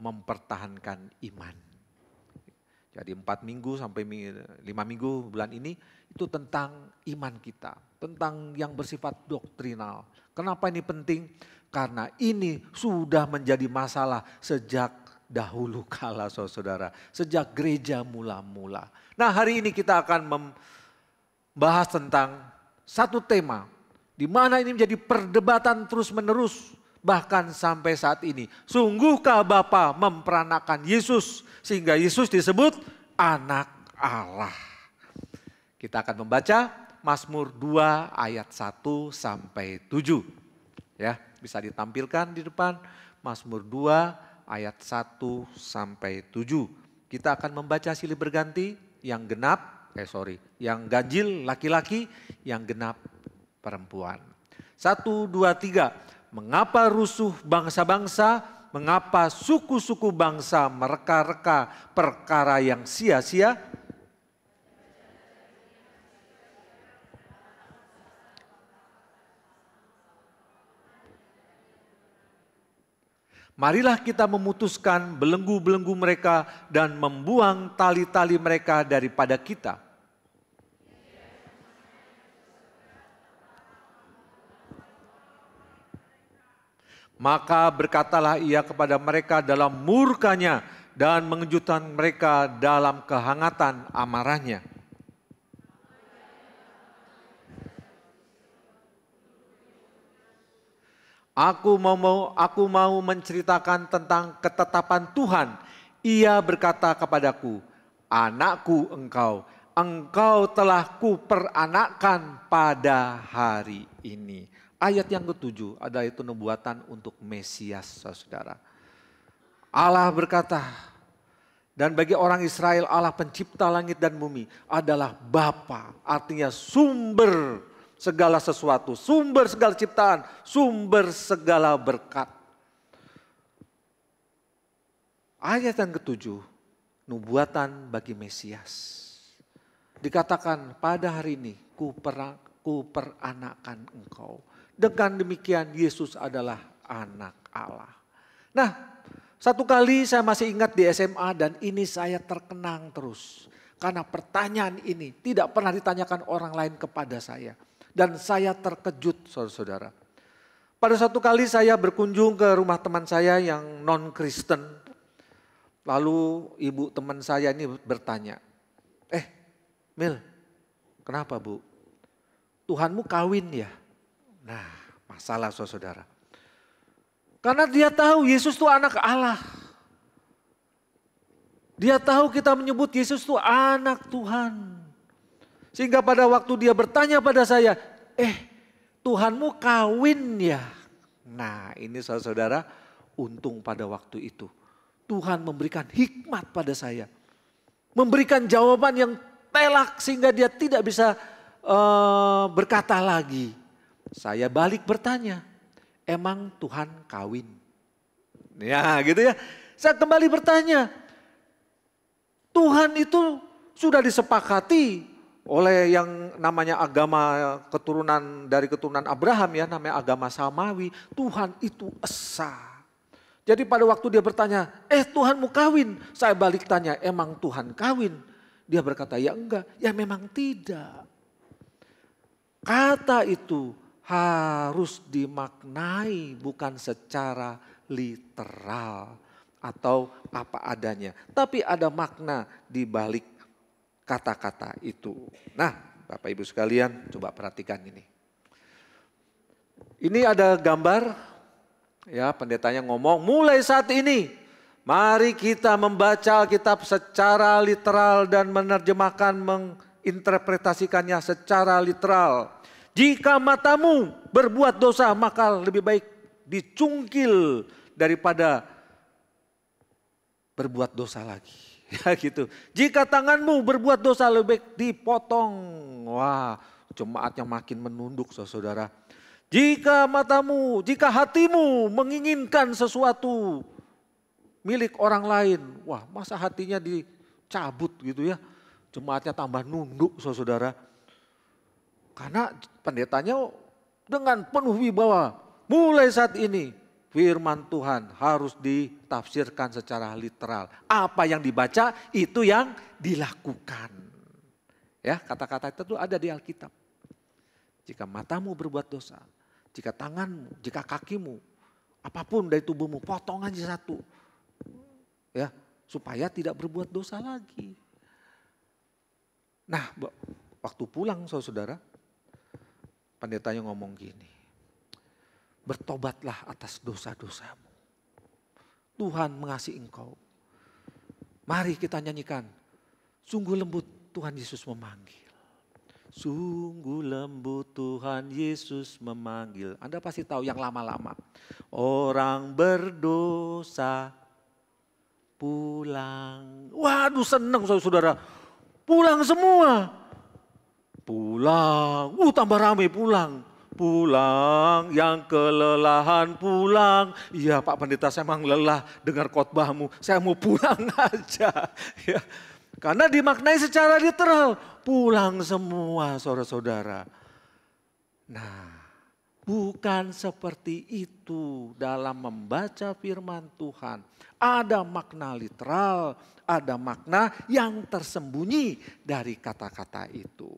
mempertahankan iman. Jadi empat minggu sampai lima minggu bulan ini itu tentang iman kita. Tentang yang bersifat doktrinal. Kenapa ini penting? Karena ini sudah menjadi masalah sejak dahulu kala saudara, sejak gereja mula-mula. Nah hari ini kita akan membahas tentang satu tema di mana ini menjadi perdebatan terus menerus bahkan sampai saat ini. Sungguhkah Bapa memperanakan Yesus sehingga Yesus disebut anak Allah. Kita akan membaca Mazmur 2 ayat 1 sampai 7. Ya, bisa ditampilkan di depan Mazmur 2 ayat 1 sampai 7. Kita akan membaca silih berganti yang genap, eh sorry, yang ganjil laki-laki, yang genap perempuan. satu dua tiga mengapa rusuh bangsa-bangsa, mengapa suku-suku bangsa mereka-reka perkara yang sia-sia? Marilah kita memutuskan belenggu-belenggu mereka dan membuang tali-tali mereka daripada kita.' Maka berkatalah ia kepada mereka dalam murkanya dan mengejutkan mereka dalam kehangatan amarahnya. Aku mau, aku mau menceritakan tentang ketetapan Tuhan. Ia berkata kepadaku, "Anakku engkau, engkau telah kuperanakkan pada hari ini." Ayat yang ketujuh adalah itu nubuatan untuk Mesias, saudara. Allah berkata, dan bagi orang Israel Allah pencipta langit dan bumi adalah Bapa, artinya sumber segala sesuatu, sumber segala ciptaan, sumber segala berkat. Ayat yang ketujuh, nubuatan bagi Mesias. Dikatakan pada hari ini, ku, per, ku peranakan engkau. Dengan demikian Yesus adalah anak Allah. Nah, satu kali saya masih ingat di SMA dan ini saya terkenang terus. Karena pertanyaan ini tidak pernah ditanyakan orang lain kepada saya. Dan saya terkejut saudara-saudara. Pada satu kali saya berkunjung ke rumah teman saya yang non-Kristen. Lalu ibu teman saya ini bertanya, eh Mil, kenapa bu? Tuhanmu kawin ya? Nah, masalah saudara. Karena dia tahu Yesus itu anak Allah. Dia tahu kita menyebut Yesus itu anak Tuhan. Sehingga pada waktu dia bertanya pada saya, eh Tuhanmu kawin ya. Nah ini saudara-saudara untung pada waktu itu. Tuhan memberikan hikmat pada saya. Memberikan jawaban yang telak sehingga dia tidak bisa uh, berkata lagi. Saya balik bertanya, emang Tuhan kawin? Ya gitu ya. Saya kembali bertanya, Tuhan itu sudah disepakati oleh yang namanya agama keturunan dari keturunan Abraham ya namanya agama Samawi Tuhan itu esa jadi pada waktu dia bertanya eh Tuhan mau kawin saya balik tanya emang Tuhan kawin dia berkata ya enggak ya memang tidak kata itu harus dimaknai bukan secara literal atau apa adanya, tapi ada makna di balik kata-kata itu. Nah, Bapak Ibu sekalian, coba perhatikan ini. Ini ada gambar ya pendetanya ngomong mulai saat ini mari kita membaca Alkitab secara literal dan menerjemahkan menginterpretasikannya secara literal jika matamu berbuat dosa, maka lebih baik dicungkil daripada berbuat dosa lagi. Ya gitu. Jika tanganmu berbuat dosa lebih baik dipotong. Wah, jemaatnya makin menunduk saudara. Jika matamu, jika hatimu menginginkan sesuatu milik orang lain. Wah, masa hatinya dicabut gitu ya. Jemaatnya tambah nunduk saudara. Karena pendetanya dengan penuh wibawa, mulai saat ini firman Tuhan harus ditafsirkan secara literal. Apa yang dibaca itu yang dilakukan. Ya, kata-kata itu ada di Alkitab. Jika matamu berbuat dosa, jika tanganmu, jika kakimu, apapun dari tubuhmu, potong aja satu. Ya, supaya tidak berbuat dosa lagi. Nah, waktu pulang saudara-saudara, pendetanya ngomong gini, bertobatlah atas dosa-dosamu. Tuhan mengasihi engkau. Mari kita nyanyikan, sungguh lembut Tuhan Yesus memanggil. Sungguh lembut Tuhan Yesus memanggil. Anda pasti tahu yang lama-lama. Orang berdosa pulang. Waduh seneng saudara-saudara. Pulang semua. Pulang, uh tambah rame pulang. Pulang, yang kelelahan pulang. Iya Pak Pendeta saya memang lelah dengar khotbahmu, saya mau pulang aja. Ya. Karena dimaknai secara literal, pulang semua saudara-saudara. Nah, Bukan seperti itu dalam membaca firman Tuhan. Ada makna literal, ada makna yang tersembunyi dari kata-kata itu.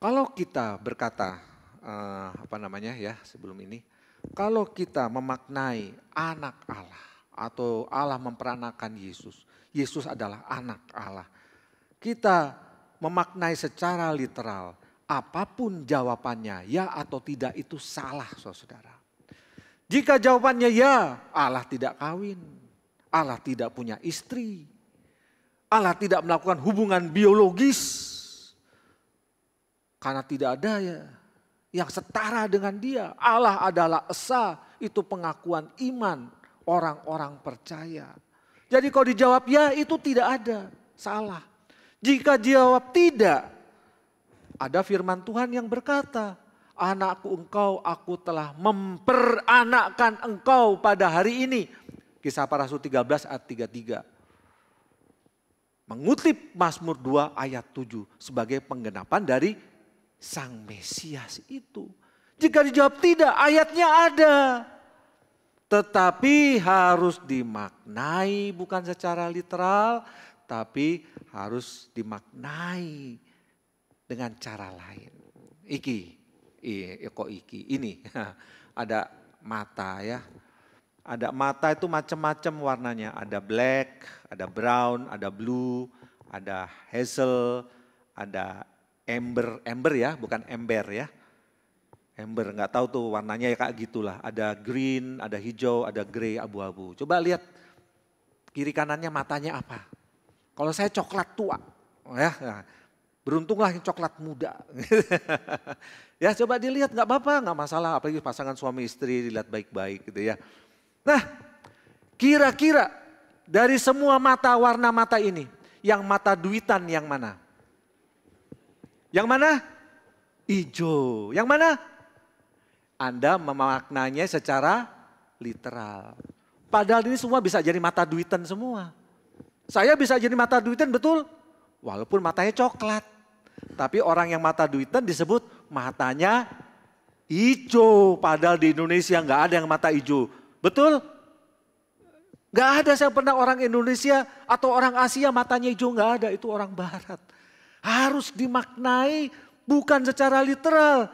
Kalau kita berkata uh, apa namanya ya sebelum ini, kalau kita memaknai anak Allah atau Allah memperanakan Yesus, Yesus adalah anak Allah. Kita memaknai secara literal, apapun jawabannya ya atau tidak itu salah saudara. Jika jawabannya ya, Allah tidak kawin, Allah tidak punya istri, Allah tidak melakukan hubungan biologis karena tidak ada ya yang setara dengan dia. Allah adalah esa, itu pengakuan iman orang-orang percaya. Jadi kalau dijawab ya itu tidak ada, salah. Jika jawab tidak, ada firman Tuhan yang berkata, anakku engkau aku telah memperanakkan engkau pada hari ini. Kisah para Rasul 13 ayat 33. Mengutip Mazmur 2 ayat 7 sebagai penggenapan dari sang Mesias itu? Jika dijawab tidak, ayatnya ada. Tetapi harus dimaknai bukan secara literal, tapi harus dimaknai dengan cara lain. Iki, i, kok iki, ini ada mata ya. Ada mata itu macam-macam warnanya, ada black, ada brown, ada blue, ada hazel, ada ember, ember ya, bukan ember ya. Ember, nggak tahu tuh warnanya ya kayak gitulah. Ada green, ada hijau, ada grey, abu-abu. Coba lihat kiri kanannya matanya apa. Kalau saya coklat tua, ya, beruntunglah yang coklat muda. ya coba dilihat nggak apa-apa, nggak masalah. Apalagi pasangan suami istri dilihat baik-baik gitu ya. Nah, kira-kira dari semua mata warna mata ini, yang mata duitan yang mana? Yang mana? Ijo. Yang mana? Anda memaknanya secara literal. Padahal ini semua bisa jadi mata duitan semua. Saya bisa jadi mata duitan betul. Walaupun matanya coklat. Tapi orang yang mata duitan disebut matanya hijau. Padahal di Indonesia nggak ada yang mata hijau. Betul? Nggak ada saya pernah orang Indonesia atau orang Asia matanya hijau nggak ada. Itu orang Barat harus dimaknai bukan secara literal.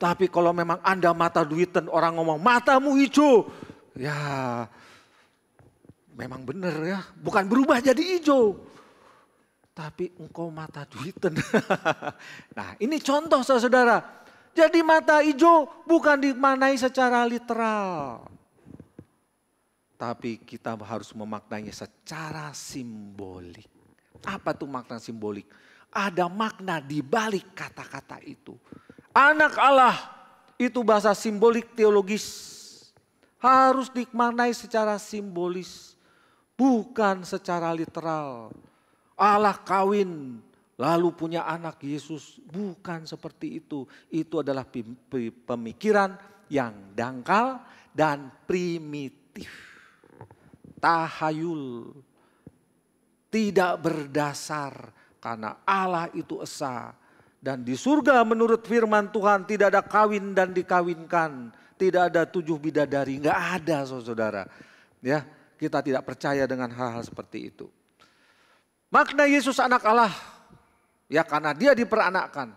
Tapi kalau memang Anda mata duitan orang ngomong matamu hijau. Ya memang benar ya. Bukan berubah jadi hijau. Tapi engkau mata duitan. nah ini contoh saudara. Jadi mata hijau bukan dimaknai secara literal. Tapi kita harus memaknainya secara simbolik. Apa tuh makna simbolik? ada makna di balik kata-kata itu. Anak Allah itu bahasa simbolik teologis. Harus dimaknai secara simbolis, bukan secara literal. Allah kawin lalu punya anak Yesus, bukan seperti itu. Itu adalah pemikiran yang dangkal dan primitif. Tahayul tidak berdasar karena Allah itu esa. Dan di surga menurut firman Tuhan tidak ada kawin dan dikawinkan. Tidak ada tujuh bidadari. nggak ada saudara. Ya, kita tidak percaya dengan hal-hal seperti itu. Makna Yesus anak Allah. Ya karena dia diperanakkan.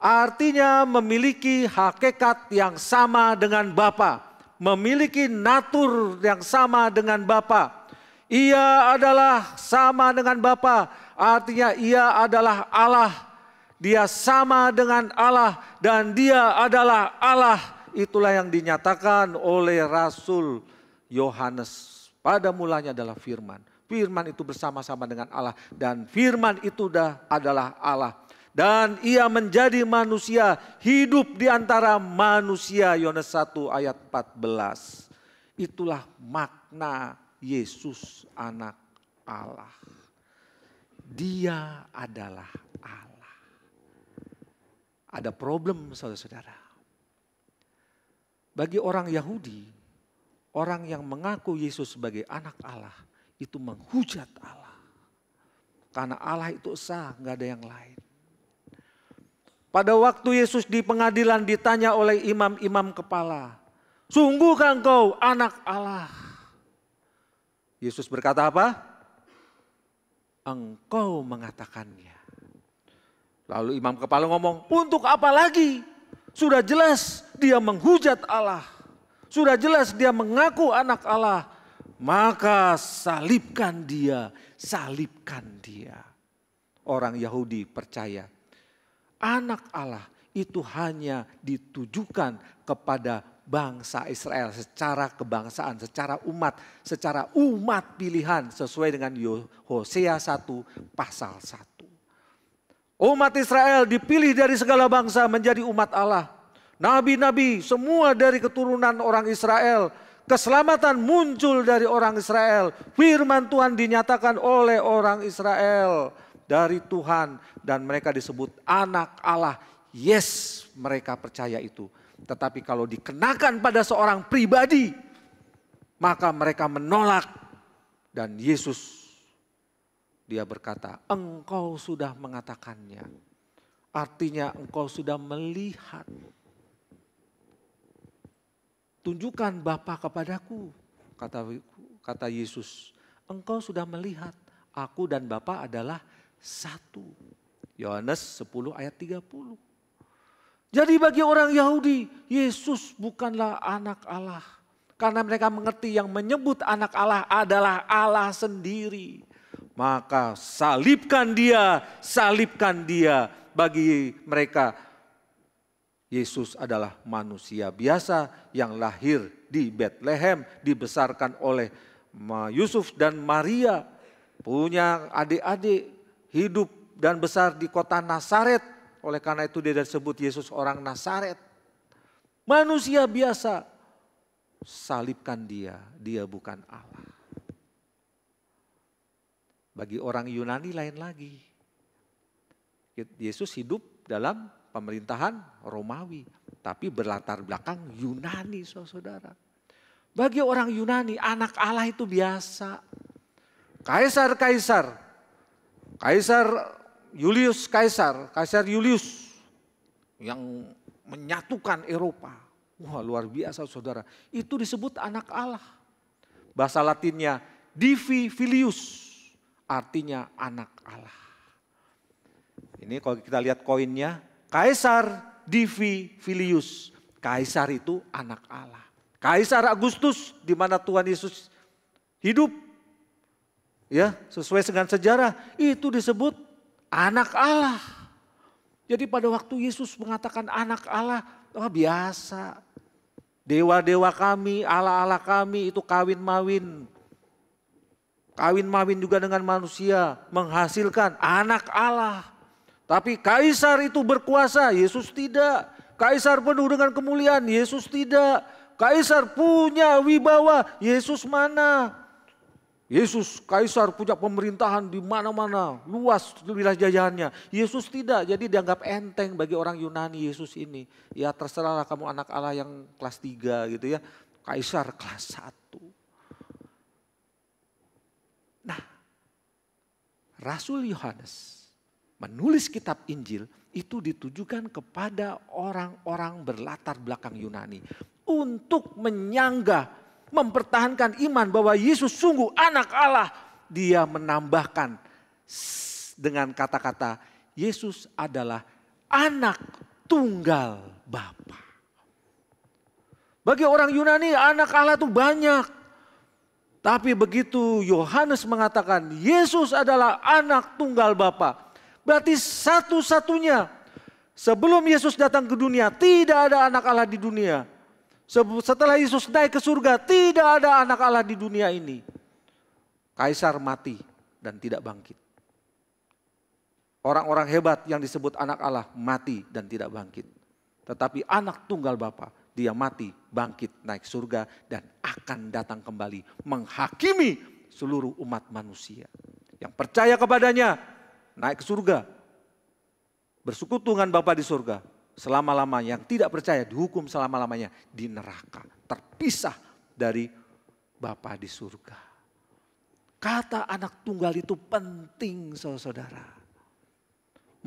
Artinya memiliki hakikat yang sama dengan Bapa. Memiliki natur yang sama dengan Bapa. Ia adalah sama dengan Bapa Artinya ia adalah Allah. Dia sama dengan Allah dan dia adalah Allah. Itulah yang dinyatakan oleh Rasul Yohanes. Pada mulanya adalah firman. Firman itu bersama-sama dengan Allah. Dan firman itu dah adalah Allah. Dan ia menjadi manusia hidup di antara manusia. Yohanes 1 ayat 14. Itulah makna Yesus anak Allah. Dia adalah Allah. Ada problem saudara-saudara. Bagi orang Yahudi, orang yang mengaku Yesus sebagai anak Allah itu menghujat Allah. Karena Allah itu sah, nggak ada yang lain. Pada waktu Yesus di pengadilan ditanya oleh imam-imam kepala, Sungguh engkau anak Allah. Yesus berkata apa? engkau mengatakannya. Lalu imam kepala ngomong, untuk apa lagi? Sudah jelas dia menghujat Allah. Sudah jelas dia mengaku anak Allah. Maka salibkan dia, salibkan dia. Orang Yahudi percaya anak Allah itu hanya ditujukan kepada bangsa Israel, secara kebangsaan, secara umat, secara umat pilihan sesuai dengan Hosea 1 pasal 1. Umat Israel dipilih dari segala bangsa menjadi umat Allah. Nabi-nabi semua dari keturunan orang Israel. Keselamatan muncul dari orang Israel. Firman Tuhan dinyatakan oleh orang Israel dari Tuhan dan mereka disebut anak Allah. Yes, mereka percaya itu tetapi kalau dikenakan pada seorang pribadi, maka mereka menolak. Dan Yesus dia berkata, engkau sudah mengatakannya. Artinya engkau sudah melihat. Tunjukkan Bapa kepadaku, kata kata Yesus. Engkau sudah melihat aku dan Bapa adalah satu. Yohanes 10 ayat 30. Jadi bagi orang Yahudi, Yesus bukanlah anak Allah. Karena mereka mengerti yang menyebut anak Allah adalah Allah sendiri. Maka salibkan dia, salibkan dia. Bagi mereka, Yesus adalah manusia biasa yang lahir di Bethlehem, dibesarkan oleh Yusuf dan Maria, punya adik-adik, hidup dan besar di kota Nasaret. Oleh karena itu dia disebut Yesus orang Nasaret. Manusia biasa. Salibkan dia, dia bukan Allah. Bagi orang Yunani lain lagi. Yesus hidup dalam pemerintahan Romawi. Tapi berlatar belakang Yunani saudara. Bagi orang Yunani anak Allah itu biasa. Kaisar-kaisar. Kaisar, -kaisar. Kaisar Julius Kaisar, Kaisar Julius yang menyatukan Eropa. Wah luar biasa saudara, itu disebut anak Allah. Bahasa latinnya Divi Filius, artinya anak Allah. Ini kalau kita lihat koinnya, Kaisar Divi Filius. Kaisar itu anak Allah. Kaisar Agustus di mana Tuhan Yesus hidup. Ya, sesuai dengan sejarah, itu disebut anak Allah. Jadi pada waktu Yesus mengatakan anak Allah, wah oh, biasa. Dewa-dewa kami, Allah-Allah kami itu kawin mawin. Kawin mawin juga dengan manusia, menghasilkan anak Allah. Tapi kaisar itu berkuasa, Yesus tidak. Kaisar penuh dengan kemuliaan, Yesus tidak. Kaisar punya wibawa, Yesus mana? Yesus kaisar punya pemerintahan di mana-mana, luas wilayah jajahannya. Yesus tidak, jadi dianggap enteng bagi orang Yunani Yesus ini. Ya terserahlah kamu anak Allah yang kelas tiga gitu ya. Kaisar kelas satu Nah, Rasul Yohanes menulis kitab Injil itu ditujukan kepada orang-orang berlatar belakang Yunani untuk menyanggah mempertahankan iman bahwa Yesus sungguh anak Allah, dia menambahkan dengan kata-kata Yesus adalah anak tunggal Bapa. Bagi orang Yunani anak Allah itu banyak. Tapi begitu Yohanes mengatakan Yesus adalah anak tunggal Bapa. Berarti satu-satunya sebelum Yesus datang ke dunia tidak ada anak Allah di dunia setelah Yesus naik ke surga, tidak ada anak Allah di dunia ini. Kaisar mati dan tidak bangkit. Orang-orang hebat yang disebut anak Allah mati dan tidak bangkit. Tetapi anak tunggal Bapa, dia mati, bangkit, naik surga dan akan datang kembali menghakimi seluruh umat manusia. Yang percaya kepadanya naik ke surga, bersekutu dengan Bapa di surga, selama-lamanya, yang tidak percaya dihukum selama-lamanya di neraka, terpisah dari Bapa di surga. Kata anak tunggal itu penting saudara-saudara.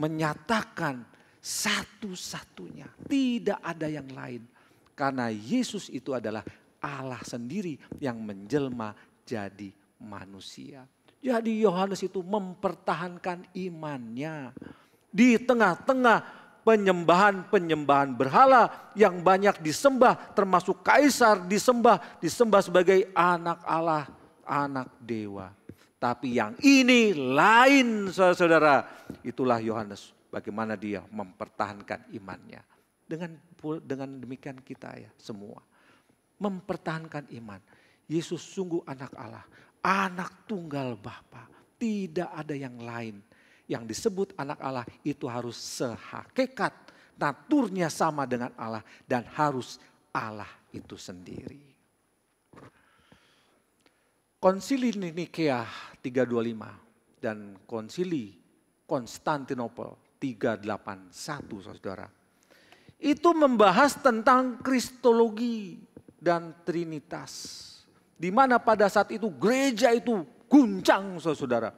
Menyatakan satu-satunya, tidak ada yang lain. Karena Yesus itu adalah Allah sendiri yang menjelma jadi manusia. Jadi Yohanes itu mempertahankan imannya di tengah-tengah penyembahan-penyembahan berhala yang banyak disembah termasuk kaisar disembah, disembah sebagai anak Allah, anak dewa. Tapi yang ini lain saudara-saudara. Itulah Yohanes bagaimana dia mempertahankan imannya. Dengan dengan demikian kita ya semua mempertahankan iman. Yesus sungguh anak Allah, anak tunggal Bapa. Tidak ada yang lain yang disebut anak Allah itu harus sehakikat naturnya sama dengan Allah dan harus Allah itu sendiri. Konsili Nikea 325 dan konsili Konstantinopel 381 saudara. Itu membahas tentang kristologi dan trinitas. Di mana pada saat itu gereja itu guncang saudara.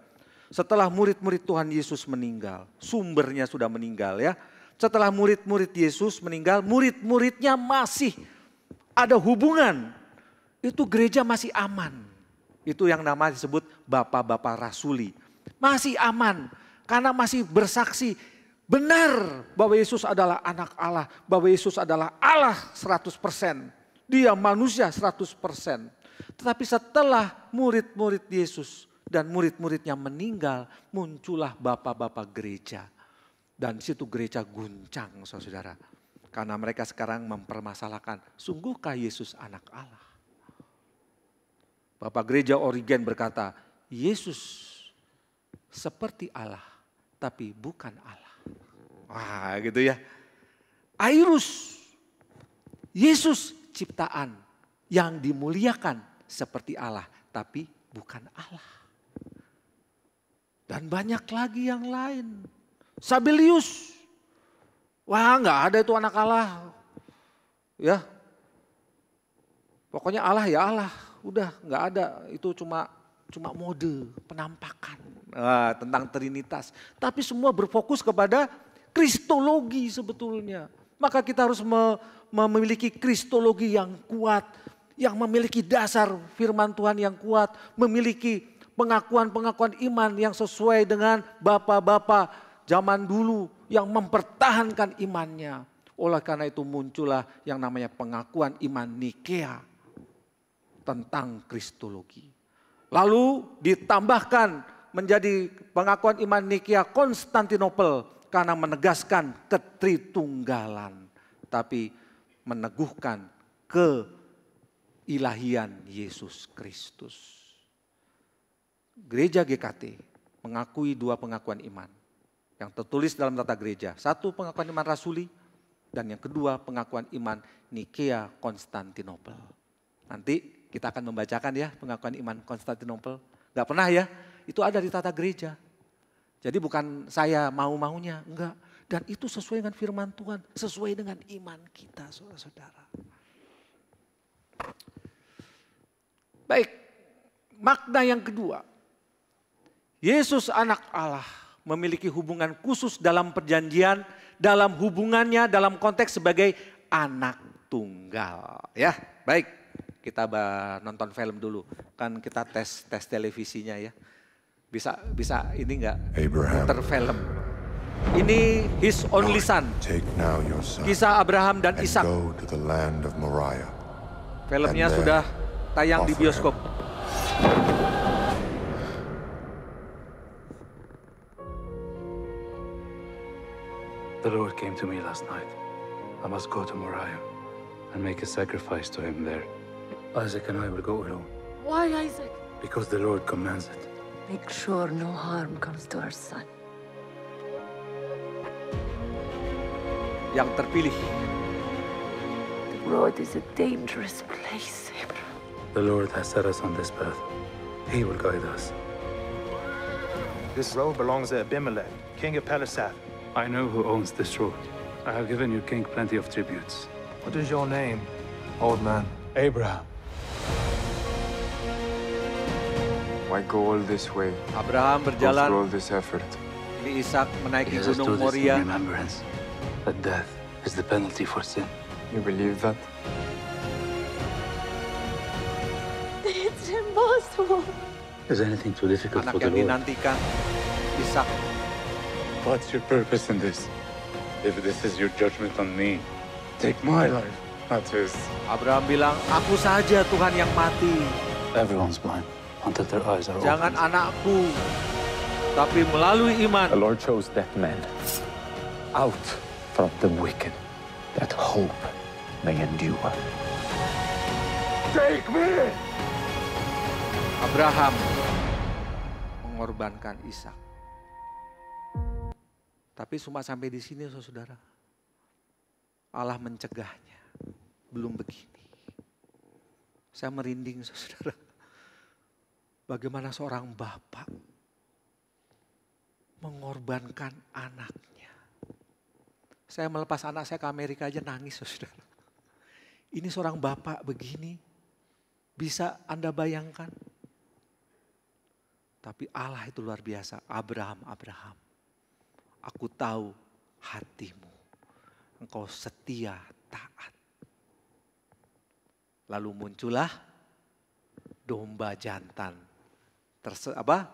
Setelah murid-murid Tuhan Yesus meninggal, sumbernya sudah meninggal ya. Setelah murid-murid Yesus meninggal, murid-muridnya masih ada hubungan. Itu gereja masih aman. Itu yang nama disebut bapak-bapak rasuli. Masih aman karena masih bersaksi benar bahwa Yesus adalah anak Allah, bahwa Yesus adalah Allah 100%. Dia manusia 100%. Tetapi setelah murid-murid Yesus dan murid-muridnya meninggal, muncullah bapak-bapak gereja. Dan situ gereja guncang, saudara. Karena mereka sekarang mempermasalahkan, sungguhkah Yesus anak Allah? Bapak gereja Origen berkata, Yesus seperti Allah, tapi bukan Allah. Wah gitu ya. Airus, Yesus ciptaan yang dimuliakan seperti Allah, tapi bukan Allah. Dan banyak lagi yang lain. Sabilius. Wah nggak ada itu anak Allah. Ya. Pokoknya Allah ya Allah. Udah nggak ada. Itu cuma cuma mode, penampakan. Nah, tentang Trinitas. Tapi semua berfokus kepada Kristologi sebetulnya. Maka kita harus me, memiliki Kristologi yang kuat. Yang memiliki dasar firman Tuhan yang kuat. Memiliki pengakuan-pengakuan iman yang sesuai dengan bapak-bapak zaman dulu yang mempertahankan imannya. Oleh karena itu muncullah yang namanya pengakuan iman Nikea tentang Kristologi. Lalu ditambahkan menjadi pengakuan iman Nikea Konstantinopel karena menegaskan ketritunggalan. Tapi meneguhkan keilahian Yesus Kristus gereja GKT mengakui dua pengakuan iman yang tertulis dalam tata gereja. Satu pengakuan iman rasuli dan yang kedua pengakuan iman Nikea Konstantinopel. Nanti kita akan membacakan ya pengakuan iman Konstantinopel. Gak pernah ya, itu ada di tata gereja. Jadi bukan saya mau-maunya, enggak. Dan itu sesuai dengan firman Tuhan, sesuai dengan iman kita saudara-saudara. Baik, makna yang kedua Yesus anak Allah memiliki hubungan khusus dalam perjanjian, dalam hubungannya, dalam konteks sebagai anak tunggal. Ya, baik. Kita nonton film dulu. Kan kita tes tes televisinya ya. Bisa bisa ini enggak? Abraham. Terfilm. Ini his only son. Kisah Abraham dan Ishak. Filmnya sudah tayang di bioskop. The Lord came to me last night. I must go to Moriah and make a sacrifice to him there. Isaac and I will go alone. Why Isaac? Because the Lord commands it. Make sure no harm comes to our son. Yang terpilih. The road is a dangerous place, Abraham. The Lord has set us on this path. He will guide us. This road belongs to Abimelech, king of Palestine. I know who owns this road. I have given your king plenty of tributes. What is your name, old man? Abraham. Why go all this way? Abraham berjalan. all this effort. Isaac menaiki Jesus Gunung Moria. remembrance that death is the penalty for sin. You believe that? It's impossible. Is anything too difficult Anak for the Lord? Anak yang dinantikan, Isaac. What's your purpose in this? If this is your judgment on me, take my life, not his. Abraham bilang, aku saja Tuhan yang mati. Everyone's blind until their eyes are Jangan opened. anakku, tapi melalui iman. The Lord chose that man out from the wicked, that hope may endure. Take me! Abraham mengorbankan Ishak. Tapi cuma sampai di sini saudara. Allah mencegahnya. Belum begini. Saya merinding saudara. Bagaimana seorang bapak mengorbankan anaknya. Saya melepas anak saya ke Amerika aja nangis saudara. Ini seorang bapak begini. Bisa Anda bayangkan? Tapi Allah itu luar biasa. Abraham, Abraham. Aku tahu hatimu. Engkau setia taat. Lalu muncullah domba jantan. Terse apa?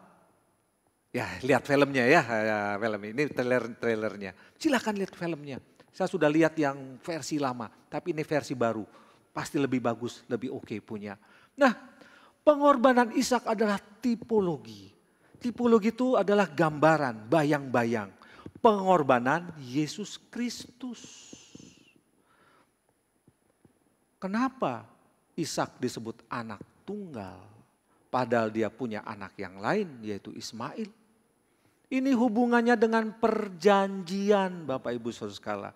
Ya lihat filmnya ya, ya, ya film ini trailer trailernya. Silahkan lihat filmnya. Saya sudah lihat yang versi lama, tapi ini versi baru. Pasti lebih bagus, lebih oke okay punya. Nah, pengorbanan Ishak adalah tipologi. Tipologi itu adalah gambaran, bayang-bayang pengorbanan Yesus Kristus. Kenapa Ishak disebut anak tunggal padahal dia punya anak yang lain yaitu Ismail? Ini hubungannya dengan perjanjian Bapak Ibu Saudara sekala.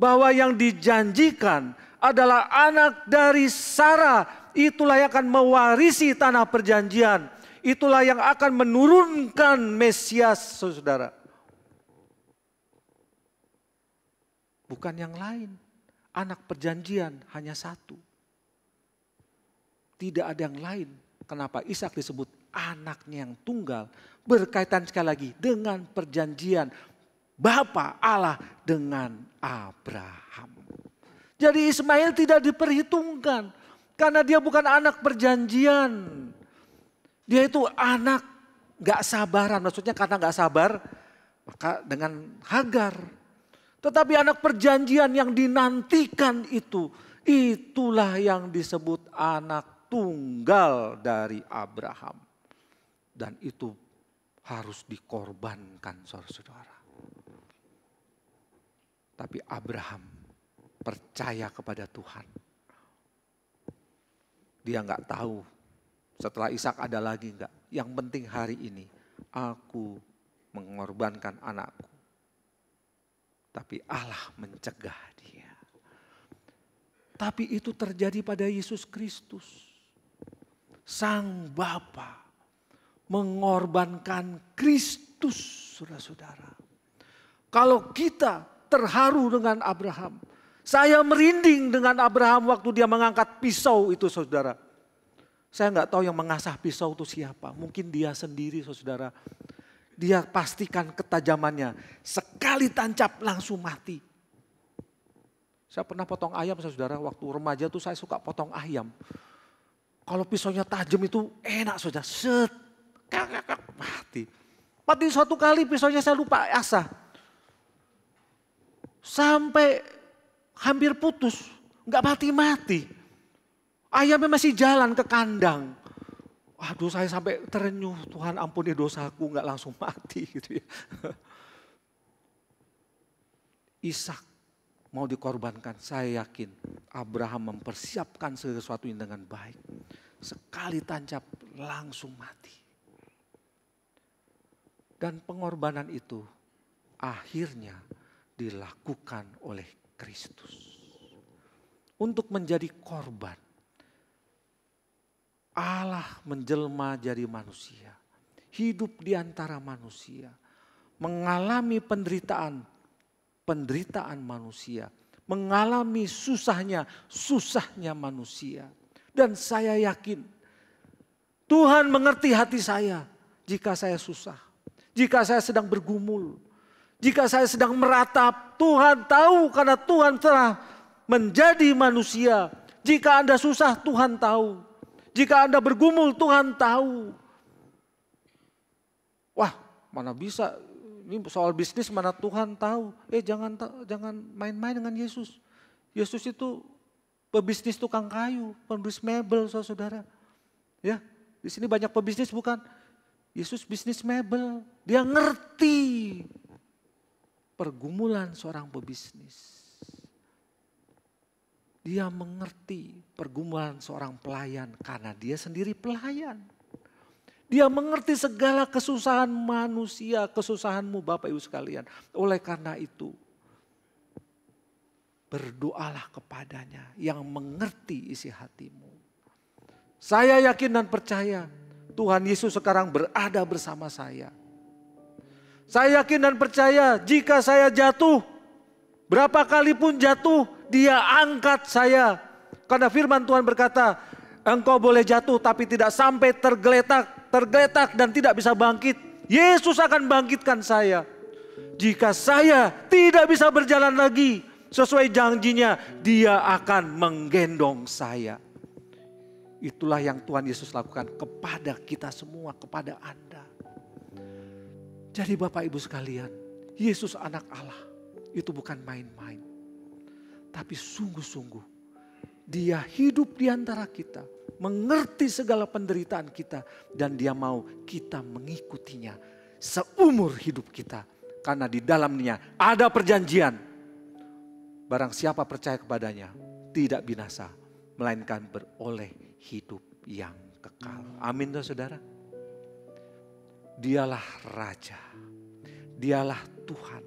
Bahwa yang dijanjikan adalah anak dari Sarah. Itulah yang akan mewarisi tanah perjanjian. Itulah yang akan menurunkan Mesias saudara. bukan yang lain. Anak perjanjian hanya satu. Tidak ada yang lain. Kenapa Ishak disebut anaknya yang tunggal berkaitan sekali lagi dengan perjanjian Bapa Allah dengan Abraham. Jadi Ismail tidak diperhitungkan karena dia bukan anak perjanjian. Dia itu anak gak sabaran, maksudnya karena gak sabar maka dengan Hagar tetapi anak perjanjian yang dinantikan itu, itulah yang disebut anak tunggal dari Abraham. Dan itu harus dikorbankan saudara-saudara. Tapi Abraham percaya kepada Tuhan. Dia nggak tahu setelah Ishak ada lagi nggak. Yang penting hari ini aku mengorbankan anakku tapi Allah mencegah dia. Tapi itu terjadi pada Yesus Kristus. Sang Bapa mengorbankan Kristus, saudara-saudara. Kalau kita terharu dengan Abraham, saya merinding dengan Abraham waktu dia mengangkat pisau itu saudara. Saya nggak tahu yang mengasah pisau itu siapa. Mungkin dia sendiri saudara dia pastikan ketajamannya. Sekali tancap langsung mati. Saya pernah potong ayam, saya saudara, waktu remaja tuh saya suka potong ayam. Kalau pisaunya tajam itu enak saja, set, kak, mati. Mati satu kali pisaunya saya lupa asa, Sampai hampir putus, nggak mati-mati. Ayamnya masih jalan ke kandang. Waduh saya sampai terenyuh, Tuhan ampuni ya dosaku, nggak langsung mati gitu ya. Ishak mau dikorbankan, saya yakin Abraham mempersiapkan sesuatu ini dengan baik. Sekali tancap langsung mati. Dan pengorbanan itu akhirnya dilakukan oleh Kristus. Untuk menjadi korban Allah menjelma jadi manusia, hidup di antara manusia, mengalami penderitaan, penderitaan manusia, mengalami susahnya, susahnya manusia. Dan saya yakin Tuhan mengerti hati saya jika saya susah, jika saya sedang bergumul, jika saya sedang meratap. Tuhan tahu karena Tuhan telah menjadi manusia. Jika Anda susah, Tuhan tahu. Jika Anda bergumul, Tuhan tahu. Wah, mana bisa ini soal bisnis mana Tuhan tahu. Eh jangan jangan main-main dengan Yesus. Yesus itu pebisnis tukang kayu, pebisnis mebel saudara. Ya, di sini banyak pebisnis bukan? Yesus bisnis mebel. Dia ngerti pergumulan seorang pebisnis. Dia mengerti pergumulan seorang pelayan karena dia sendiri pelayan. Dia mengerti segala kesusahan manusia, kesusahanmu Bapak Ibu sekalian. Oleh karena itu, berdoalah kepadanya yang mengerti isi hatimu. Saya yakin dan percaya Tuhan Yesus sekarang berada bersama saya. Saya yakin dan percaya jika saya jatuh, berapa kali pun jatuh, dia angkat saya. Karena firman Tuhan berkata, engkau boleh jatuh tapi tidak sampai tergeletak, tergeletak dan tidak bisa bangkit. Yesus akan bangkitkan saya. Jika saya tidak bisa berjalan lagi sesuai janjinya, dia akan menggendong saya. Itulah yang Tuhan Yesus lakukan kepada kita semua, kepada Anda. Jadi Bapak Ibu sekalian, Yesus anak Allah itu bukan main-main tapi sungguh-sungguh dia hidup di antara kita, mengerti segala penderitaan kita dan dia mau kita mengikutinya seumur hidup kita karena di dalamnya ada perjanjian barang siapa percaya kepadanya tidak binasa melainkan beroleh hidup yang kekal. Amin tuh Saudara. Dialah raja. Dialah Tuhan.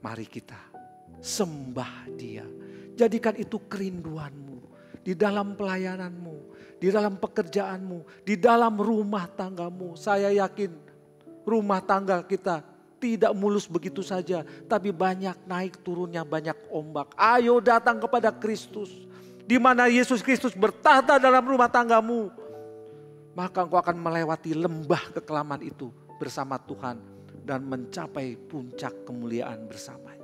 Mari kita Sembah dia. Jadikan itu kerinduanmu. Di dalam pelayananmu. Di dalam pekerjaanmu. Di dalam rumah tanggamu. Saya yakin rumah tangga kita tidak mulus begitu saja. Tapi banyak naik turunnya banyak ombak. Ayo datang kepada Kristus. Di mana Yesus Kristus bertahta dalam rumah tanggamu. Maka engkau akan melewati lembah kekelaman itu bersama Tuhan dan mencapai puncak kemuliaan bersama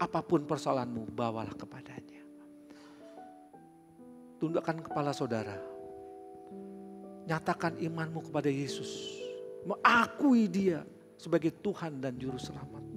apapun persoalanmu, bawalah kepadanya. Tundukkan kepala saudara. Nyatakan imanmu kepada Yesus. Mengakui dia sebagai Tuhan dan Juru Selamat.